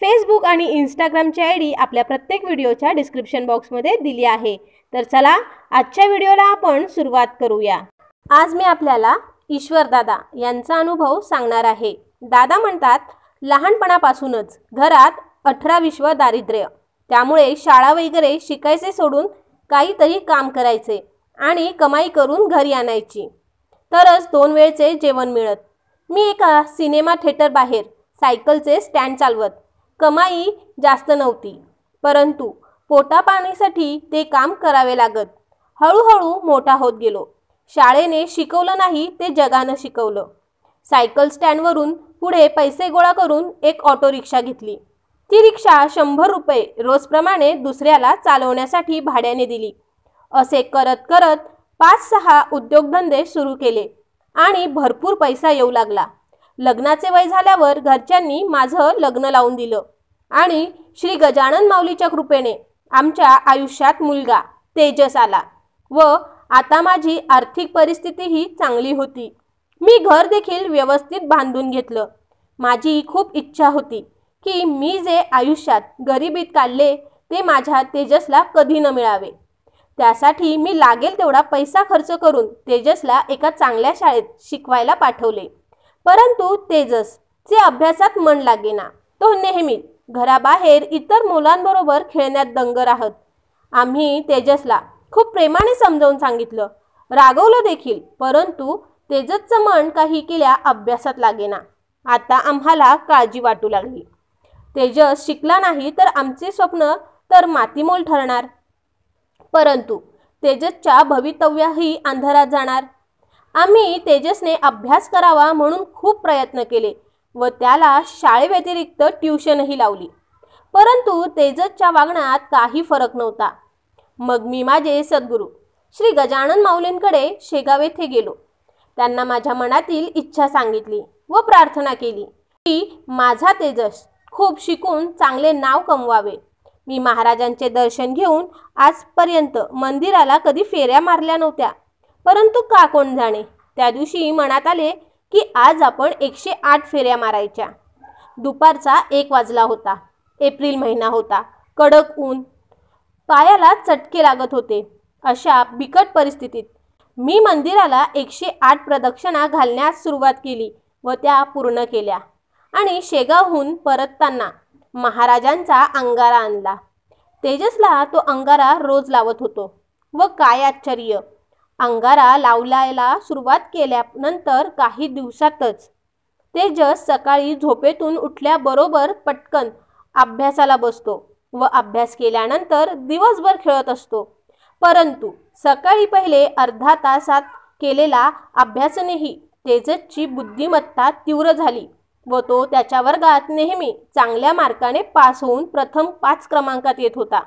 Facebook आणि इंस्टाग्रामची I D आपल्या प्रत्येक व्हिडिओच्या डिस्क्रिप्शन बॉक्समध्ये दिली आहे तर चला आजच्या व्हिडिओला आपण सुरुवात करूया आज मी आपल्याला ईश्वरदादा यांचा अनुभव सांगणार आहे दादा म्हणतात लहानपणापासूनच घरात अठरा विश्व दारिद्र्य त्यामुळे शाळा वगैरे शिकायचे सोडून काहीतरी काम करायचे आणि कमाई करून घरी आणायची तरच दोन वेळचे जेवण मिळत मी एका सिनेमा थिएटर बाहेर सायकलचे स्टँड चालवत कमाई जास्त नव्हती परंतु पोटापाणीसाठी ते काम करावे लागत हळूहळू मोठा होत गेलो शाळेने शिकवलं नाही ते जगानं शिकवलं सायकल स्टँडवरून पुढे पैसे गोळा करून एक ऑटो रिक्षा घेतली ती रिक्षा शंभर रुपये रोजप्रमाणे दुसऱ्याला चालवण्यासाठी भाड्याने दिली असे करत करत पाच सहा उद्योगधंदे सुरू केले आणि भरपूर पैसा येऊ लागला लग्नाचे वय झाल्यावर घरच्यांनी माझं लग्न लावून दिलं आणि श्री गजानन माऊलीच्या कृपेने आमच्या आयुष्यात मुलगा तेजस आला व आता माझी आर्थिक परिस्थितीही चांगली होती मी घर देखील व्यवस्थित बांधून घेतलं माझी खूप इच्छा होती की मी जे आयुष्यात गरिबीत काढले ते माझ्या तेजसला कधी न मिळावे त्यासाठी मी लागेल तेवढा पैसा खर्च करून तेजसला एका चांगल्या शाळेत शिकवायला पाठवले परंतु तेजस चे अभ्यासात मन लागेना तो नेहमी घराबाहेर इतर मुलांबरोबर खेळण्यात दंग राहत आम्ही तेजसला खूप प्रेमाने समजावून सांगितलं रागवलं देखील परंतु तेजसचं मन काही केल्या अभ्यासात लागेना आता आम्हाला काळजी वाटू लागली तेजस शिकला नाही तर आमचे स्वप्न तर मातीमोल ठरणार परंतु तेजसच्या भवितव्याही अंधारात जाणार आम्ही तेजसने अभ्यास करावा म्हणून खूप प्रयत्न केले व त्याला शाळेव्यतिरिक्त ट्यूशनही लावली परंतु तेजसच्या वागण्यात काही फरक नव्हता मग मी माझे सद्गुरू श्री गजानन माऊलींकडे शेगाव येथे गेलो त्यांना माझ्या मनातील इच्छा सांगितली व प्रार्थना केली की माझा तेजस खूप शिकून चांगले नाव कमवावे मी महाराजांचे दर्शन घेऊन आजपर्यंत मंदिराला कधी फेऱ्या मारल्या नव्हत्या परंतु का कोण जाणे त्या दिवशी मनात आले की आज आपण एकशे आठ फेऱ्या मारायच्या दुपारचा एक वाजला होता एप्रिल महिना होता कडक ऊन पायाला चटके लागत होते अशा बिकट परिस्थितीत मी मंदिराला एकशे आठ प्रदक्षिणा घालण्यास सुरुवात केली व त्या पूर्ण केल्या आणि शेगावहून परतताना महाराजांचा अंगारा आणला तेजसला तो अंगारा रोज लावत होतो व काय आश्चर्य अंगारा लावलायला सुरुवात केल्यानंतर काही दिवसातच तेजस सकाळी झोपेतून उठल्याबरोबर पटकन अभ्यासाला बसतो व अभ्यास केल्यानंतर दिवसभर खेळत असतो परंतु सकाळी पहिले अर्धा तासात केलेला अभ्यासनेही तेजसची बुद्धिमत्ता तीव्र झाली व तो त्याच्या वर्गात नेहमी चांगल्या मार्काने पास होऊन प्रथम पाच क्रमांकात येत होता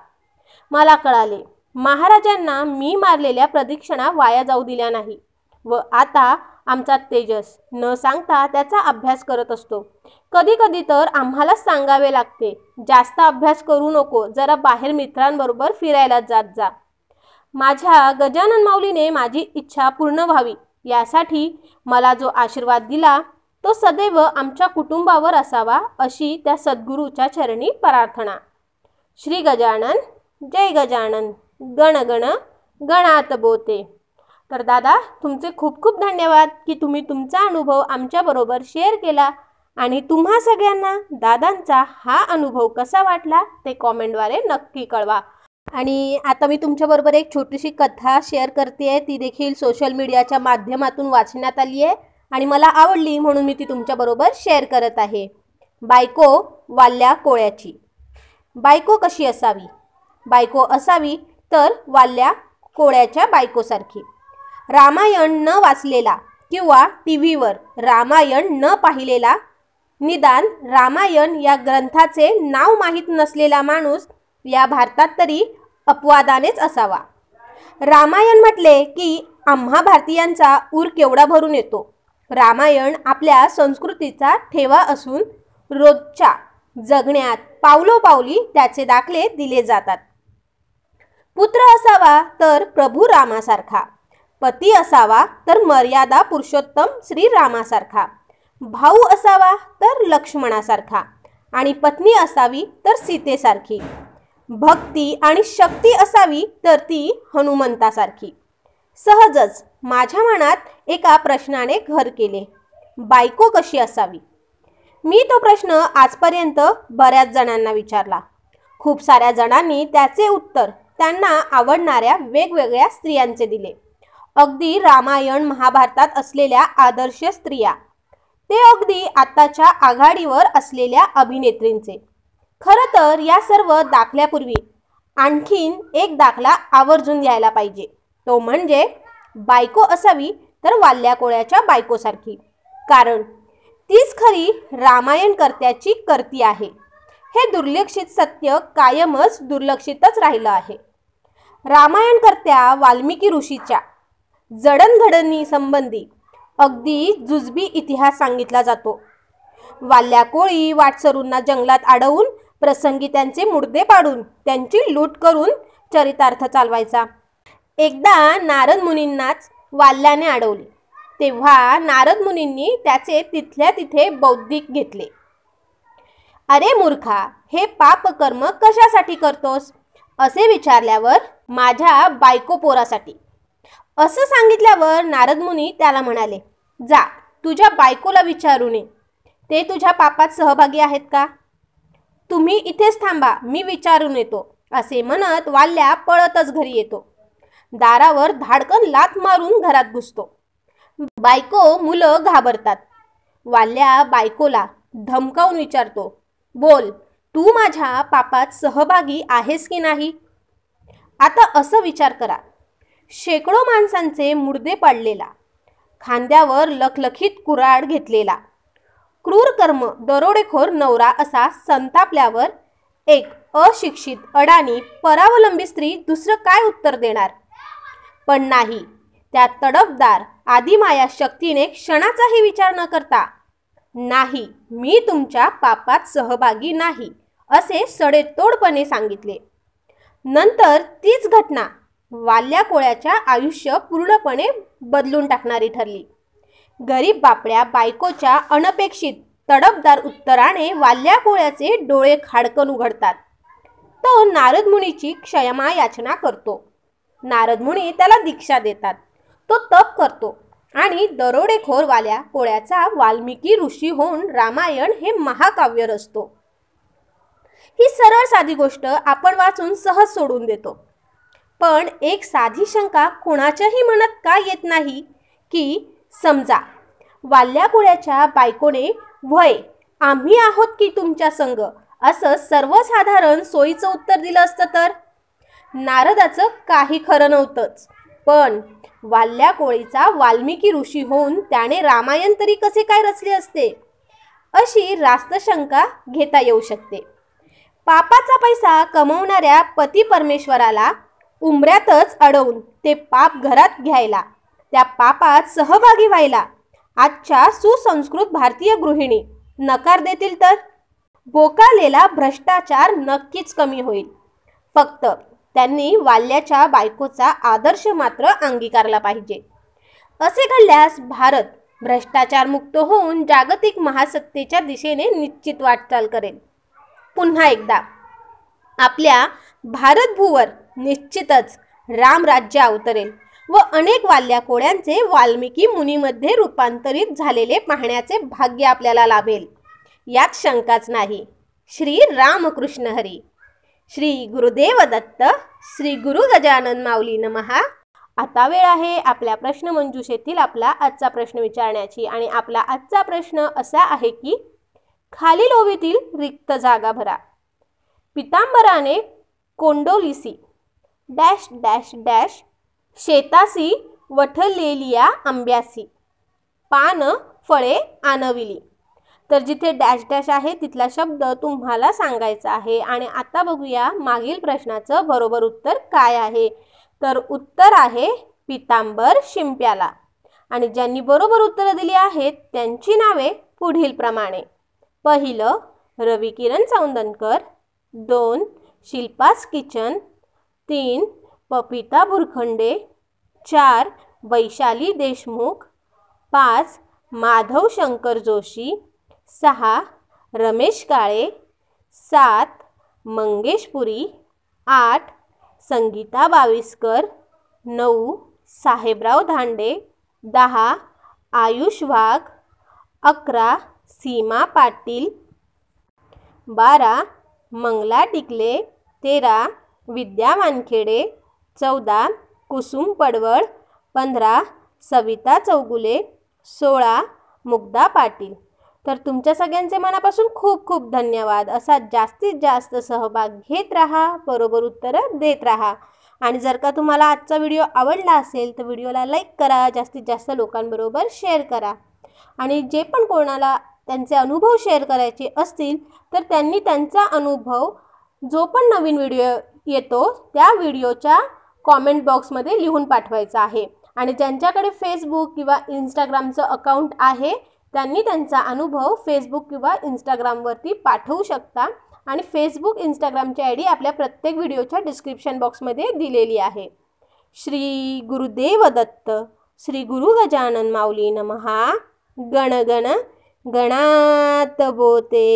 मला कळाले महाराजांना मी मारलेल्या प्रदीक्षणा वाया जाऊ दिल्या नाही व आता आमचा तेजस न सांगता त्याचा अभ्यास करत असतो कधी कधी तर आम्हालाच सांगावे लागते जास्त अभ्यास करू नको जरा बाहेर मित्रांबरोबर फिरायला जात जा माझ्या गजानन माऊलीने माझी इच्छा पूर्ण व्हावी यासाठी मला जो आशीर्वाद दिला तो सदैव आमच्या कुटुंबावर असावा अशी त्या सद्गुरूच्या चरणी प्रार्थना श्री गजानन जय गजानन गणगण गणात बोते तर दादा तुमचे खूप खूप धन्यवाद की तुम्ही तुमचा अनुभव आमच्याबरोबर शेअर केला आणि तुम्हा सगळ्यांना दादांचा हा अनुभव कसा वाटला ते कॉमेंटद्वारे नक्की कळवा आणि आता मी तुमच्याबरोबर एक छोटीशी कथा शेअर करते आहे ती देखील सोशल मीडियाच्या माध्यमातून वाचण्यात आली आहे आणि मला आवडली म्हणून मी ती तुमच्याबरोबर शेअर करत आहे बायको वाल्या कोळ्याची बायको कशी असावी बायको असावी तर वाल्या कोळ्याच्या बायकोसारखी रामायण न वाचलेला किंवा टी व्हीवर रामायण न पाहिलेला निदान रामायण या ग्रंथाचे नाव माहीत नसलेला माणूस या भारतात तरी अपवादानेच असावा रामायण म्हटले की आम्हा भारतीयांचा ऊर केवढा भरून येतो रामायण आपल्या संस्कृतीचा ठेवा असून रोजच्या जगण्यात पावलोपावली त्याचे दाखले दिले जातात पुत्र असावा तर प्रभू रामासारखा पती असावा तर मर्यादा पुरुषोत्तम श्रीरामासारखा भाऊ असावा तर लक्ष्मणासारखा आणि पत्नी असावी तर सीतेसारखी भक्ती आणि शक्ती असावी तर ती हनुमंतासारखी सहजच माझ्या मनात एका प्रश्नाने घर केले बायको कशी असावी मी तो प्रश्न आजपर्यंत बऱ्याच जणांना विचारला खूप साऱ्या जणांनी त्याचे उत्तर त्यांना आवडणाऱ्या वेगवेगळ्या स्त्रियांचे दिले अगदी रामायण महाभारतात असलेल्या आदर्श स्त्रिया ते अगदी आत्ताच्या आघाडीवर असलेल्या अभिनेत्रींचे खरं तर या सर्व दाखल्यापूर्वी आणखीन एक दाखला आवर्जून घ्यायला पाहिजे तो म्हणजे बायको असावी तर वाल्या कोळ्याच्या बायकोसारखी कारण तीच खरी रामायणकर्त्याची कर्ती आहे हे दुर्लक्षित सत्य कायमच दुर्लक्षितच राहिलं आहे रामायणकर्त्या वाल्मिकी ऋषीच्या जडणघडणीसंबंधी अगदी जुजबी इतिहास सांगितला जातो वाल्या कोळी वाटसरूंना जंगलात अडवून प्रसंगी त्यांचे मुर्दे पाडून त्यांची लूट करून चरितार्थ चालवायचा एकदा नारद मुनींनाच वाल्याने अडवली तेव्हा नारद मुनींनी त्याचे तिथल्या तिथे बौद्धिक घेतले अरे मूर्खा हे पापकर्म कशासाठी करतोस असे विचारल्यावर माझ्या बायको पोरासाठी असं सांगितल्यावर नारद मुनी त्याला म्हणाले जा तुझ्या बायकोला विचारून ये ते तुझ्या पापात सहभागी आहेत का तुम्ही इथेच थांबा मी विचारून येतो असे म्हणत वाल्या पळतच घरी येतो दारावर धाडकन लात मारून घरात घुसतो बायको मुलं घाबरतात वाल्या बायकोला धमकावून विचारतो बोल तू माझ्या पापात सहभागी आहेस की नाही आता असं विचार करा शेकडो माणसांचे मुर्दे पाडलेला खांद्यावर लखलखीत कुराड घेतलेला क्रूर कर्म दरोडेखोर नवरा असा संतापल्यावर एक अशिक्षित अडाणी परावलंबी स्त्री दुसरं काय उत्तर देणार पण नाही त्या तडफदार आदिमाया शक्तीने क्षणाचाही विचार न करता नाही मी तुमच्या पापात सहभागी नाही असे सडेतोडपणे सांगितले नंतर तीच घटना वाल्या कोळ्याच्या आयुष्य पूर्णपणे बदलून टाकणारी ठरली गरीब बापड्या बायकोच्या अनपेक्षित तडपदार उत्तराने वाल्या कोळ्याचे डोळे खाडकन उघडतात तो नारद मुनीची क्षयमा याचना करतो नारद मुनी त्याला दीक्षा देतात तो तप करतो आणि दरोडेखोर वाल्या कोळ्याचा वाल्मिकी ऋषी होऊन रामायण हे महाकाव्य रचतो ही सरळ साधी गोष्ट आपण वाचून सहज सोडून देतो पण एक साधी शंका कोणाच्याही मनात का येत नाही की समजा वाल्यापुळ्याच्या बायकोने वय आम्ही आहोत की तुमच्या संघ असं सर्वसाधारण सोयीचं उत्तर दिलं असतं तर नारदाचं काही खरं नव्हतंच पण वाल्या कोळीचा वाल्मिकी ऋषी होऊन त्याने रामायण तरी कसे काय रचले असते अशी रास्त शंका घेता येऊ शकते पापाचा पैसा कमवणाऱ्या पती परमेश्वराला उमऱ्यातच अडवून ते पाप घरात घ्यायला त्या पापात सहभागी व्हायला आजच्या सुसंस्कृत भारतीय गृहिणी नकार देतील तर बोकालेला भ्रष्टाचार नक्कीच कमी होईल फक्त त्यांनी वाल्याच्या बायकोचा आदर्श मात्र अंगीकारला पाहिजे असे घडल्यास भारत भ्रष्टाचार मुक्त होऊन जागतिक महासत्तेच्या दिशेने निश्चित वाटचाल करेल पुन्हा एकदा आपल्या भारतभूवर निश्चितच रामराज्य अवतरेल व अनेक वाल्या कोळ्यांचे वाल्मिकी मुनीमध्ये रूपांतरित झालेले पाहण्याचे भाग्य आपल्याला लाभेल यात शंकाच नाही श्री रामकृष्ण हरी श्री गुरुदेव दत्त श्री गुरु गजानन माऊली नमहा आता वेळ आहे आपल्या प्रश्न येथील आपला आजचा प्रश्न विचारण्याची आणि आपला आजचा प्रश्न असा आहे की खालील ओवीतील रिक्त जागा भरा पितांबराने कोंडोलिसी डॅश डॅश डॅश शेतासी वठलेलिया आंब्यासी पान फळे आणविली तर जिथे डॅश डॅश आहे तिथला शब्द तुम्हाला सांगायचा आहे आणि आता बघूया मागील प्रश्नाचं बरोबर उत्तर काय आहे तर उत्तर आहे पितांबर शिंप्याला आणि ज्यांनी बरोबर उत्तरं दिली आहेत त्यांची नावे पुढीलप्रमाणे पहिलं रविकिरण चौंदनकर दोन शिल्पास किचन तीन पपिता बुरखंडे चार वैशाली देशमुख पाच माधव शंकर जोशी सहा रमेश काळे सात मंगेश पुरी आठ संगीता बाविस्कर नऊ साहेबराव धांडे दहा आयुष वाघ अकरा सीमा पाटील बारा मंगला डिकले तेरा विद्या वानखेडे चौदा कुसुम पडवळ पंधरा सविता चौगुले सोळा मुग्धा पाटील तर तुमच्या सगळ्यांचे मनापासून खूप खूप धन्यवाद असा जास्तीत जास्त सहभाग घेत राहा बरोबर उत्तरं देत राहा आणि जर का तुम्हाला आजचा व्हिडिओ आवडला असेल तर व्हिडिओला लाईक करा जास्तीत जास्त लोकांबरोबर शेअर करा आणि जे पण कोणाला त्यांचे अनुभव शेअर करायचे असतील तर त्यांनी त्यांचा अनुभव जो पण नवीन व्हिडिओ येतो त्या व्हिडिओच्या कॉमेंट बॉक्समध्ये लिहून पाठवायचा आहे आणि ज्यांच्याकडे फेसबुक किंवा इंस्टाग्रामचं अकाउंट आहे त्यांनी त्यांचा अनुभव फेसबुक किंवा इंस्टाग्रामवरती पाठवू शकता आणि फेसबुक इंस्टाग्रामची आय डी आपल्या प्रत्येक व्हिडिओच्या डिस्क्रिप्शन बॉक्समध्ये दिलेली आहे श्री गुरुदेव दत्त श्री गुरु गजानन माऊली नमहा गणगण गणात बोते